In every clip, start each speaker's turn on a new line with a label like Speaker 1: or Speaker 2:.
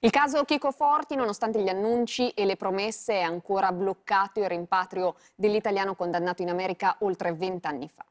Speaker 1: Il caso Chico Forti, nonostante gli annunci e le promesse, è ancora bloccato il rimpatrio dell'italiano condannato in America oltre 20 anni fa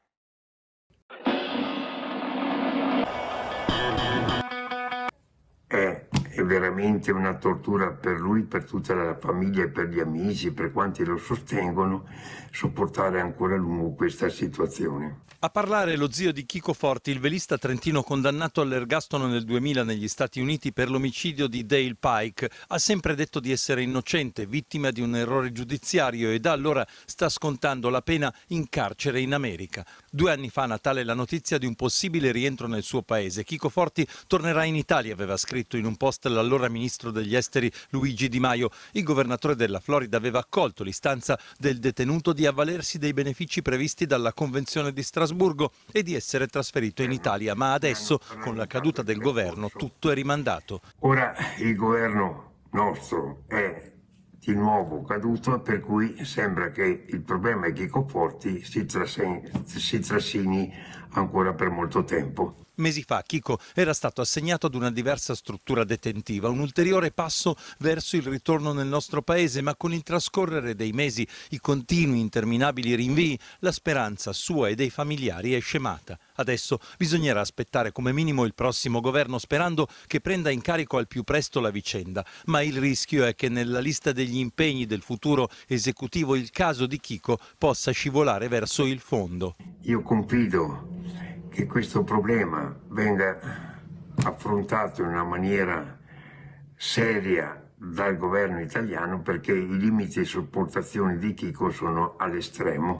Speaker 2: veramente una tortura per lui, per tutta la famiglia e per gli amici, per quanti lo sostengono, sopportare ancora a lungo questa situazione.
Speaker 1: A parlare lo zio di Chico Forti, il velista trentino condannato all'ergastolo nel 2000 negli Stati Uniti per l'omicidio di Dale Pike, ha sempre detto di essere innocente, vittima di un errore giudiziario e da allora sta scontando la pena in carcere in America. Due anni fa a Natale la notizia di un possibile rientro nel suo paese. Chico Forti tornerà in Italia, aveva scritto in un post dell'allora ministro degli esteri Luigi Di Maio. Il governatore della Florida aveva accolto l'istanza del detenuto di avvalersi dei benefici previsti dalla Convenzione di Strasburgo e di essere trasferito in Italia, ma adesso, con la caduta del governo, tutto è rimandato.
Speaker 2: Ora il governo nostro è di nuovo caduto, per cui sembra che il problema di Forti si, si trascini ancora per
Speaker 1: molto tempo. Mesi fa Chico era stato assegnato ad una diversa struttura detentiva, un ulteriore passo verso il ritorno nel nostro paese, ma con il trascorrere dei mesi, i continui interminabili rinvii, la speranza sua e dei familiari è scemata. Adesso bisognerà aspettare come minimo il prossimo governo sperando che prenda in carico al più presto la vicenda, ma il rischio è che nella lista degli impegni del futuro esecutivo il caso di Chico possa scivolare verso il fondo.
Speaker 2: Io confido che questo problema venga affrontato in una maniera seria dal governo italiano perché i limiti e sopportazioni di Chico sono all'estremo.